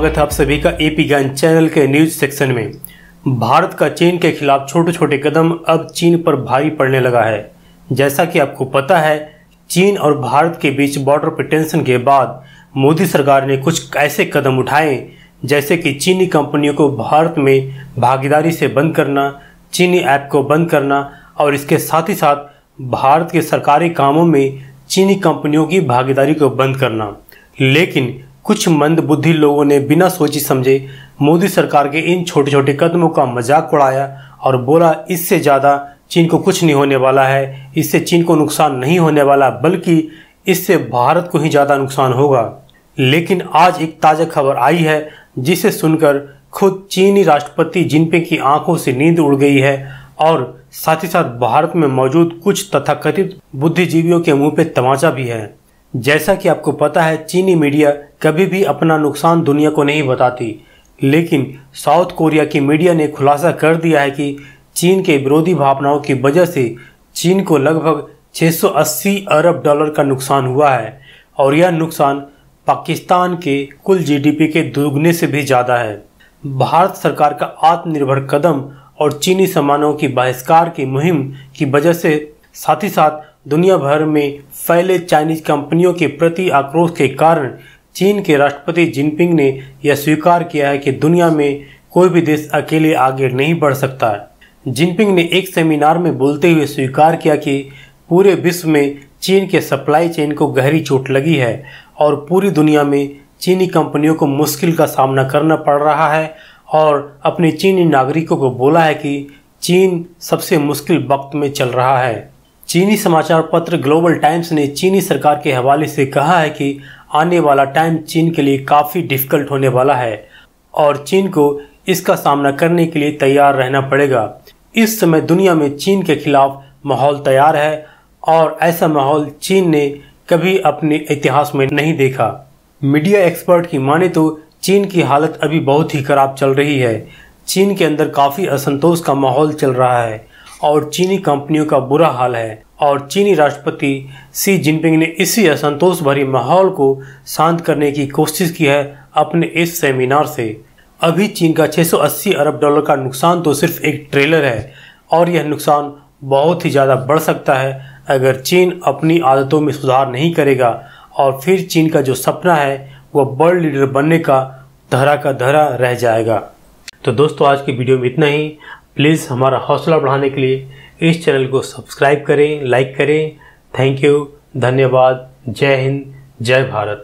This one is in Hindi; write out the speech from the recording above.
स्वागत है आप सभी का एपी ज्ञान चैनल के न्यूज सेक्शन में भारत का चीन के खिलाफ छोटे छोटे कदम अब चीन पर भारी पड़ने लगा है जैसा कि आपको पता है चीन और भारत के बीच बॉर्डर पर टेंशन के बाद मोदी सरकार ने कुछ ऐसे कदम उठाए जैसे कि चीनी कंपनियों को भारत में भागीदारी से बंद करना चीनी ऐप को बंद करना और इसके साथ ही साथ भारत के सरकारी कामों में चीनी कंपनियों की भागीदारी को बंद करना लेकिन कुछ मंदबुद्धि लोगों ने बिना सोची समझे मोदी सरकार के इन छोटे छोटे कदमों का मजाक उड़ाया और बोला इससे ज़्यादा चीन को कुछ नहीं होने वाला है इससे चीन को नुकसान नहीं होने वाला बल्कि इससे भारत को ही ज़्यादा नुकसान होगा लेकिन आज एक ताज़ा खबर आई है जिसे सुनकर खुद चीनी राष्ट्रपति जिनपिंग की आंखों से नींद उड़ गई है और साथ ही साथ भारत में मौजूद कुछ तथाकथित बुद्धिजीवियों के मुंह पे तमाचा भी है जैसा कि आपको पता है चीनी मीडिया कभी भी अपना नुकसान दुनिया को नहीं बताती लेकिन साउथ कोरिया की मीडिया ने खुलासा कर दिया है कि चीन के विरोधी भावनाओं की वजह से चीन को लगभग 680 अरब डॉलर का नुकसान हुआ है और यह नुकसान पाकिस्तान के कुल जीडीपी के दुगने से भी ज़्यादा है भारत सरकार का आत्मनिर्भर कदम और चीनी सामानों की बहिष्कार की मुहिम की वजह से साथ ही साथ दुनिया भर में फैले चाइनीज कंपनियों के प्रति आक्रोश के कारण चीन के राष्ट्रपति जिनपिंग ने यह स्वीकार किया है कि दुनिया में कोई भी देश अकेले आगे नहीं बढ़ सकता है जिनपिंग ने एक सेमिनार में बोलते हुए स्वीकार किया कि पूरे विश्व में चीन के सप्लाई चेन को गहरी चोट लगी है और पूरी दुनिया में चीनी कंपनियों को मुश्किल का सामना करना पड़ रहा है और अपने चीनी नागरिकों को बोला है कि चीन सबसे मुश्किल वक्त में चल रहा है चीनी समाचार पत्र ग्लोबल टाइम्स ने चीनी सरकार के हवाले से कहा है कि आने वाला टाइम चीन के लिए काफ़ी डिफिकल्ट होने वाला है और चीन को इसका सामना करने के लिए तैयार रहना पड़ेगा इस समय दुनिया में चीन के खिलाफ माहौल तैयार है और ऐसा माहौल चीन ने कभी अपने इतिहास में नहीं देखा मीडिया एक्सपर्ट की माने तो चीन की हालत अभी बहुत ही खराब चल रही है चीन के अंदर काफ़ी असंतोष का माहौल चल रहा है और चीनी कंपनियों का बुरा हाल है और चीनी राष्ट्रपति सी जिनपिंग ने इसी असंतोष भरी माहौल को शांत करने की कोशिश की है अपने इस सेमिनार से अभी चीन का 680 अरब डॉलर का नुकसान तो सिर्फ एक ट्रेलर है और यह नुकसान बहुत ही ज़्यादा बढ़ सकता है अगर चीन अपनी आदतों में सुधार नहीं करेगा और फिर चीन का जो सपना है वह वर्ल्ड लीडर बनने का धरा का धरा रह जाएगा तो दोस्तों आज की वीडियो में इतना ही प्लीज़ हमारा हौसला बढ़ाने के लिए इस चैनल को सब्सक्राइब करें लाइक करें थैंक यू धन्यवाद जय हिंद जय भारत